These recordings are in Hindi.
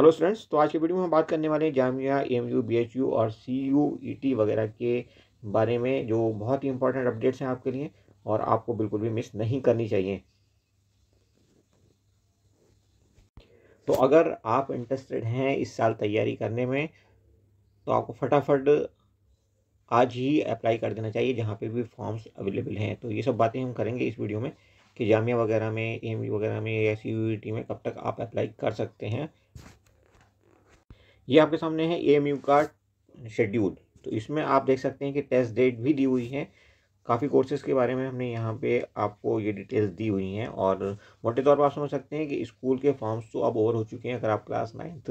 हेलो स्टूडेंट्स तो आज के वीडियो में हम बात करने वाले हैं Jamia M U B H U और सी यू ई टी वगैरह के बारे में जो बहुत ही इंपॉर्टेंट अपडेट्स हैं आपके लिए और आपको बिल्कुल भी मिस नहीं करनी चाहिए तो अगर आप इंटरेस्टेड हैं इस साल तैयारी करने में तो आपको फटाफट आज ही अप्लाई कर देना चाहिए जहाँ पे भी फॉर्म्स अवेलेबल हैं तो ये सब बातें हम करेंगे इस वीडियो में कि जामिया वगैरह में एम वगैरह में या सी e में कब तक आप अप्लाई कर सकते हैं ये आपके सामने है ए का शेड्यूल तो इसमें आप देख सकते हैं कि टेस्ट डेट भी दी हुई है काफ़ी कोर्सेज़ के बारे में हमने यहाँ पे आपको ये डिटेल्स दी हुई हैं और मोटे तौर पर आप समझ सकते हैं कि स्कूल के फॉर्म्स तो अब ओवर हो चुके हैं अगर आप क्लास नाइन्थ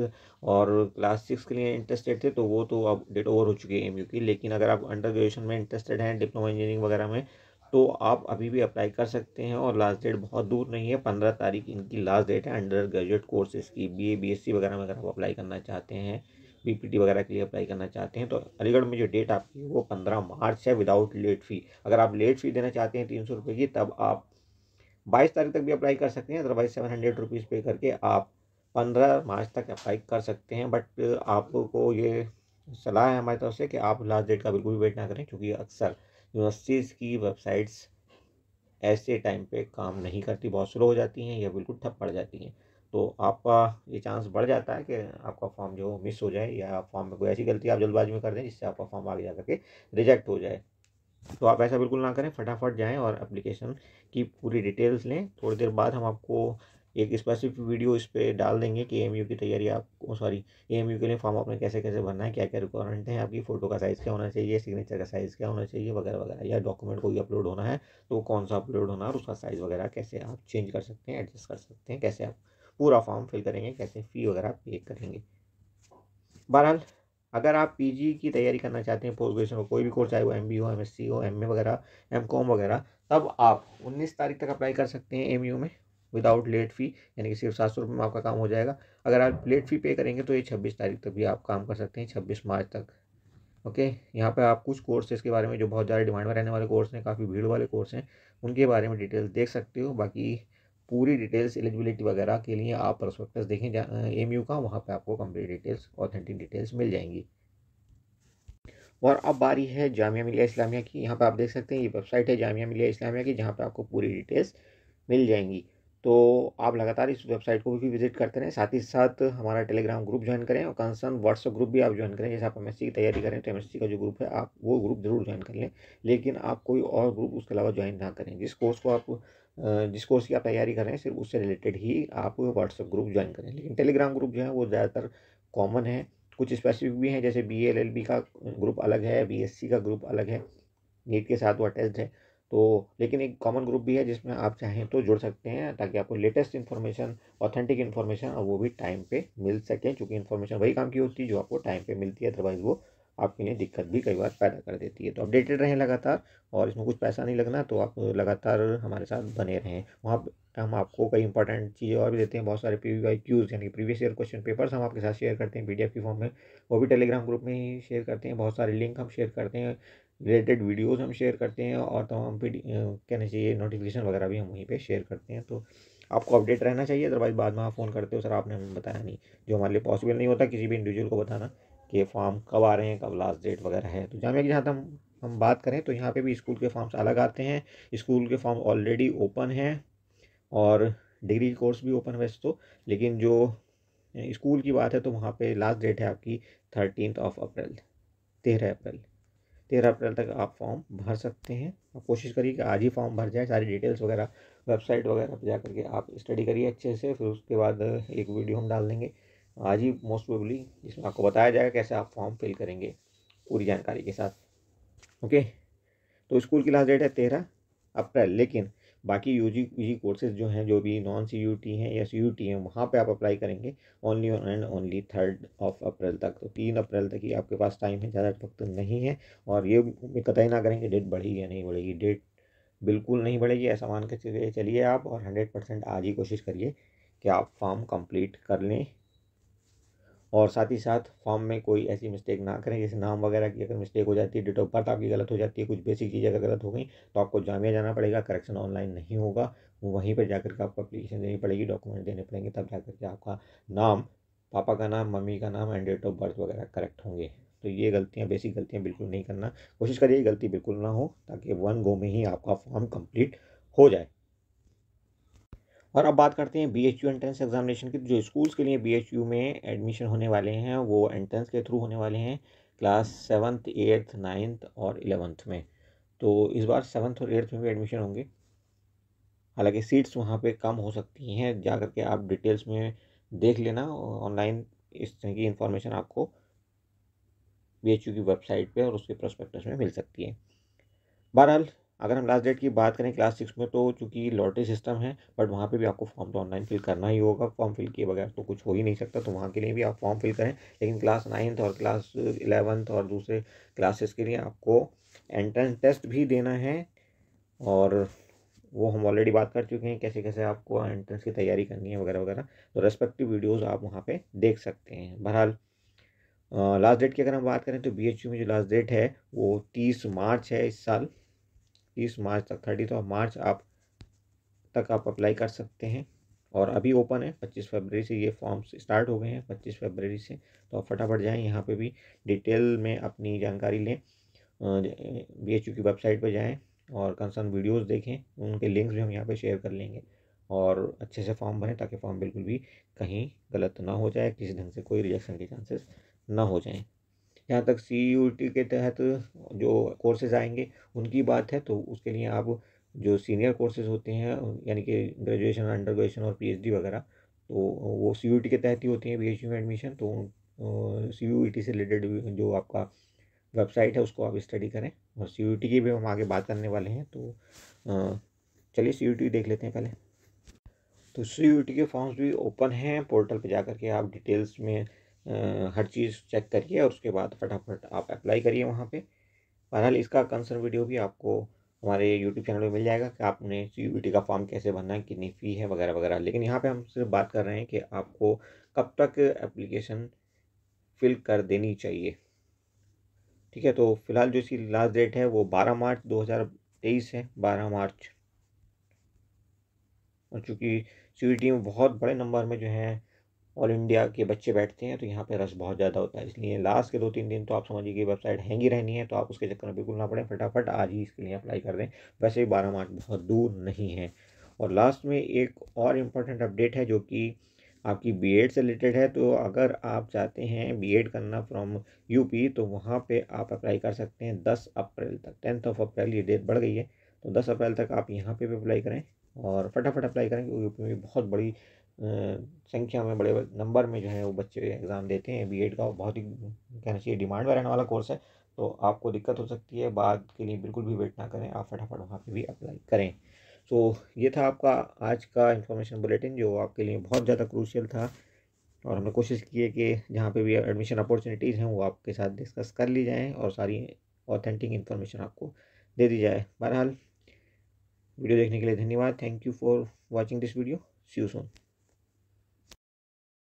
और क्लास सिक्स के लिए इंटरेस्टेड थे तो वो तो अब डेट ओवर हो चुकी है एमयू की लेकिन अगर आप अंडर ग्रेजुएशन में इंटरेस्टेड हैं डिप्लोमा इंजीनियरिंग वगैरह में तो आप अभी भी अप्लाई कर सकते हैं और लास्ट डेट बहुत दूर नहीं है पंद्रह तारीख इनकी लास्ट डेट है अंडर ग्रेजुएट कोर्सेज़ की B A B S C वगैरह में अगर आप अप्लाई करना चाहते हैं बी पी टी वगैरह के लिए अप्लाई करना चाहते हैं तो अलीगढ़ में जो डेट आपकी है वो पंद्रह मार्च है विदाउट लेट फ़ी अगर आप लेट फ़ी देना चाहते हैं तीन सौ रुपये की तब आप बाईस तारीख तक भी अप्लाई कर सकते हैं अदरवाइज सेवन हंड्रेड रुपीज़ पे करके आप पंद्रह मार्च तक अप्लाई कर सकते हैं बट आपको ये सलाह है हमारी तरफ से कि आप लास्ट डेट का बिल्कुल भी वेट ना करें क्योंकि अक्सर यूनिवर्सिटीज़ की वेबसाइट्स ऐसे टाइम पे काम नहीं करती बहुत स्लो हो जाती हैं या बिल्कुल ठप पड़ जाती हैं तो आपका ये चांस बढ़ जाता है कि आपका फॉर्म जो मिस हो जाए या फॉर्म में कोई ऐसी गलती आप जल्दबाजी में कर दें जिससे आपका फॉर्म आगे जा करके रिजेक्ट हो जाए तो आप ऐसा बिल्कुल ना करें फटाफट जाएं और एप्लीकेशन की पूरी डिटेल्स लें थोड़ी देर बाद हम आपको एक स्पेसिफिक वीडियो इस पर डाल देंगे कि एम की तैयारी आप सॉरी एम के लिए फॉर्म आपने कैसे कैसे भरना है क्या क्या रिक्वायरमेंट है आपकी फ़ोटो का साइज़ क्या होना चाहिए सिग्नेचर का साइज़ क्या होना चाहिए वगैरह वगैरह या डॉक्यूमेंट कोई अपलोड होना है तो कौन सा अपलोड होना है उसका साइज़ वगैरह कैसे आप चेंज कर सकते हैं एडजस्ट कर सकते हैं कैसे आप पूरा फॉर्म फिल करेंगे कैसे फ़ी वगैरह पे करेंगे बहरहाल अगर आप पीजी e की तैयारी करना चाहते हैं पोस्ट ग्रेजुएशन कोई भी कोर्स चाहे वो एमबीए हो एमएससी हो एमए वगैरह एमकॉम वगैरह तब आप 19 तारीख तक अप्लाई कर सकते हैं एमयू में विदाउट लेट फी यानी कि सिर्फ सात सौ रुपये में आपका काम हो जाएगा अगर आप लेट फी पे करेंगे तो ये छब्बीस तारीख तक भी आप काम कर सकते हैं छब्बीस मार्च तक ओके यहाँ पर आप कुछ कोर्सेज के बारे में जो बहुत ज़्यादा डिमांड में रहने वाले कोर्स हैं काफ़ी भीड़ वाले कोर्स हैं उनके बारे में डिटेल्स देख सकते हो बाकी पूरी डिटेल्स एलिजिबिलिटी वगैरह के लिए आप प्रोस्पेक्टस देखें एम यू का वहाँ पर आपको कंप्लीट डिटेल्स ऑथेंटिक डिटेल्स मिल जाएंगी और अब बारी है जामिया मिलिया इस्लामिया की यहाँ पर आप देख सकते हैं ये वेबसाइट है जामिया मिलिया इस्लामिया की जहाँ पर आपको पूरी डिटेल्स मिल जाएंगी तो आप लगातार इस वेबसाइट को भी विजिट करते रहें साथ ही साथ हमारा टेलीग्राम ग्रुप ज्वाइन करें और कंसर्न व्हाट्सअप ग्रुप भी आप ज्वाइन करें जैसे आप एम की तैयारी करें तो एम का जो ग्रुप है आप वो ग्रुप ज़रूर ज्वाइन कर लें लेकिन आप कोई और ग्रुप उसके अलावा ज्वाइन ना करें जिस कोर्स को आप जिस कोर्स की आप तैयारी कर रहे हैं सिर्फ उससे रिलेटेड ही आप व्हाट्सअप ग्रुप ज्वाइन करें लेकिन टेलीग्राम ग्रुप जो है वो ज़्यादातर कॉमन है कुछ स्पेसिफिक भी हैं जैसे बी का ग्रुप अलग है बी का ग्रुप अलग है नीट के साथ वो अटैच्ड है तो लेकिन एक कॉमन ग्रुप भी है जिसमें आप चाहें तो जुड़ सकते हैं ताकि आपको लेटेस्ट इन्फॉर्मेशन ऑथेंटिक इन्फॉर्मेशन और वो भी टाइम पे मिल सके क्योंकि इन्फॉर्मेशन वही काम की होती है जो आपको टाइम पे मिलती है अदरवाइज़ वो आपके लिए दिक्कत भी कई बार पैदा कर देती है तो अपडेटेड रहें लगातार और इसमें कुछ पैसा नहीं लगना तो आप लगातार हमारे साथ बने रहें वहाँ हम आपको कई इंपॉर्टेंट चीज़ें और भी देते हैं बहुत सारे पी वी क्यूज़ यानी प्रीवियस ईयर क्वेश्चन पेपर्स हम आपके साथ शेयर करते हैं पी डी एफ की फॉर्म में वो भी टेलीग्राम ग्रुप में ही शेयर करते हैं बहुत सारे लिंक हम शेयर करते हैं रिलेटेड वीडियोस हम शेयर करते हैं और तमाम तो फिर कहना चाहिए नोटिफिकेशन वगैरह भी हम वहीं पे शेयर करते हैं तो आपको अपडेट रहना चाहिए अदरवाइज बाद में आप फ़ोन करते हो सर आपने हमें बताया नहीं जो हमारे लिए पॉसिबल नहीं होता किसी भी इंडिविजुअल को बताना कि फॉर्म कब आ रहे हैं कब लास्ट डेट वगैरह है तो जामिया की जहाँ तक हम हम बात करें तो यहाँ पे भी स्कूल के फॉर्म्स अलग आते हैं स्कूल के फॉर्म ऑलरेडी ओपन हैं और डिग्री कोर्स भी ओपन वैसे तो लेकिन जो स्कूल की बात है तो वहाँ पे लास्ट डेट है आपकी थर्टीन ऑफ अप्रैल तेरह अप्रैल तेरह अप्रैल तक आप फॉर्म भर सकते हैं आप कोशिश करिए कि आज ही फॉर्म भर जाए सारी डिटेल्स वगैरह वेबसाइट वगैरह पर जा करके आप स्टडी करिए अच्छे से फिर उसके बाद एक वीडियो हम डाल देंगे आज ही मोस्ट प्रोबली जिसमें आपको बताया जाएगा कैसे आप फॉर्म फिल करेंगे पूरी जानकारी के साथ ओके तो स्कूल की लास्ट डेट है तेरह अप्रैल लेकिन बाकी यू जी जी कोर्सेज जो हैं जो भी नॉन सी यू टी हैं या सी यू टी हैं वहाँ पर आप अप्लाई करेंगे only and only third of April तक तो तीन अप्रैल तक ही आपके पास टाइम है ज़्यादा वक्त नहीं है और ये कतई ना करेंगे डेट बढ़ेगी या नहीं बढ़ेगी डेट बिल्कुल नहीं बढ़ेगी ऐसा मान के चलिए आप और हंड्रेड परसेंट आज ही कोशिश करिए कि आप फॉर्म कंप्लीट कर लें और साथ ही साथ फॉर्म में कोई ऐसी मिस्टेक ना करें जैसे नाम वगैरह की अगर मिस्टेक हो जाती है डेट ऑफ बर्थ आपकी गलत हो जाती है कुछ बेसिक चीज़ अगर गलत हो गई तो आपको जामिया जाना पड़ेगा करेक्शन ऑनलाइन नहीं होगा वहीं पर जाकर के आपको अप्लीकेशन देनी पड़ेगी डॉक्यूमेंट देने पड़ेंगे तब जाकर के आपका नाम पापा का नाम मम्मी का नाम एंड डेट ऑफ बर्थ वगैरह करेक्ट होंगे तो ये गलतियाँ बेसिक गलतियाँ बिल्कुल नहीं करना कोशिश करिए गलती बिल्कुल ना हो ताकि वन गो में ही आपका फॉर्म कंप्लीट हो जाए और अब बात करते हैं B H U entrance examination की जो स्कूल्स के लिए बी एच यू में एडमिशन होने वाले हैं वो एंट्रेंस के थ्रू होने वाले हैं क्लास सेवन्थ एट्थ नाइन्थ और एलेवंथ में तो इस बार सेवन्थ और एट्थ में भी एडमिशन होंगे हालांकि सीट्स वहाँ पे कम हो सकती हैं जा करके आप डिटेल्स में देख लेना ऑनलाइन इस तरह की इन्फॉर्मेशन आपको बी की वेबसाइट पे और उसके प्रोस्पेक्टस में मिल सकती है बहरहाल अगर हम लास्ट डेट की बात करें क्लास सिक्स में तो चूँकि लॉटरी सिस्टम है बट वहाँ पे भी आपको फॉर्म तो ऑनलाइन फिल करना ही होगा फॉर्म फिल किए बगैर तो कुछ हो ही नहीं सकता तो वहाँ के लिए भी आप फॉर्म फिल करें लेकिन क्लास नाइन्थ और क्लास इलेवंथ और दूसरे क्लासेस के लिए आपको एंट्रेंस टेस्ट भी देना है और वो हम ऑलरेडी बात कर चुके हैं कैसे कैसे आपको एंट्रेंस की तैयारी करनी है वगैरह वगैरह तो रेस्पेक्टिव वीडियोज़ आप वहाँ पर देख सकते हैं बहरहाल लास्ट डेट की अगर हम बात करें तो बी में जो लास्ट डेट है वो तीस मार्च है इस साल तीस मार्च तक थर्टी तो मार्च आप तक आप अप्लाई कर सकते हैं और अभी ओपन है पच्चीस फरवरी से ये फॉर्म्स स्टार्ट हो गए हैं पच्चीस फरवरी से तो आप फटाफट जाएँ यहाँ पे भी डिटेल में अपनी जानकारी लें बी एच यू की वेबसाइट पर जाएँ और कंसर्न वीडियोस देखें उनके लिंक्स भी हम यहाँ पे शेयर कर लेंगे और अच्छे से फॉर्म भरें ताकि फॉर्म बिल्कुल भी कहीं गलत ना हो जाए किसी ढंग से कोई रिजेक्शन के चांसेस ना हो जाएँ यहाँ तक सी यू टी के तहत जो कोर्सेज आएंगे उनकी बात है तो उसके लिए आप जो सीनियर कोर्सेज होते हैं यानी कि ग्रेजुएशन अंडर ग्रेजुएशन और पीएचडी वगैरह तो वो सी यू टी के तहत ही होती हैं पी में एडमिशन तो सी यू टी से रिलेटेड जो आपका वेबसाइट है उसको आप स्टडी करें और सी यू टी की भी हम आगे बात करने वाले हैं तो चलिए सी यू टी देख लेते हैं पहले तो सी यू टी के फॉर्म्स भी ओपन हैं पोर्टल पर जा कर के आप डिटेल्स में हर चीज़ चेक करिए और उसके बाद फटाफट आप अप्लाई करिए वहाँ पे बहरहाल इसका कंसर्न वीडियो भी आपको हमारे यूट्यूब चैनल पे मिल जाएगा कि आपने सी का फॉर्म कैसे भरना है कितनी फ़ी है वगैरह वगैरह लेकिन यहाँ पे हम सिर्फ बात कर रहे हैं कि आपको कब तक एप्लीकेशन फिल कर देनी चाहिए ठीक है तो फिलहाल जो इसकी लास्ट डेट है वो बारह मार्च दो है बारह मार्च और चूँकि सी में बहुत बड़े नंबर में जो है ऑल इंडिया के बच्चे बैठते हैं तो यहाँ पे रश बहुत ज़्यादा होता है इसलिए लास्ट के दो तीन दिन तो आप समझिए कि वेबसाइट ही रहनी है तो आप उसके चक्कर में बिल्कुल ना पड़े फटाफट आज ही इसके लिए अप्लाई कर दें वैसे भी बारह मार्च बहुत दूर नहीं है और लास्ट में एक और इम्पॉर्टेंट अपडेट है जो कि आपकी एड से रिलेटेड है तो अगर आप चाहते हैं एड करना फ्रॉम यूपी तो वहाँ पे आप अप्लाई कर सकते हैं दस अप्रैल तक टेंथ ऑफ अप्रैल ये डेट बढ़ गई है तो दस अप्रैल तक आप यहाँ पे भी अप्लाई करें और फटाफट अप्लाई करें क्योंकि यूपी में बहुत बड़ी संख्या में बड़े नंबर में जो है वो बच्चे एग्ज़ाम देते हैं बी का बहुत ही कहना चाहिए डिमांड में रहने वाला कोर्स है तो आपको दिक्कत हो सकती है बाद के लिए बिल्कुल भी वेट ना करें आप फटाफट वहाँ पर भी अप्लाई करें तो ये था आपका आज का इन्फॉर्मेशन बुलेटिन जो आपके लिए बहुत ज़्यादा क्रूशियल था और हमने कोशिश की है कि जहाँ पर भी एडमिशन अपॉर्चुनिटीज़ हैं वो आपके साथ डिस्कस कर ली जाएँ और सारी ऑथेंटिक इन्फॉर्मेशन आपको दे दी जाए बहरहाल वीडियो देखने के लिए धन्यवाद thank you for watching this video see you Son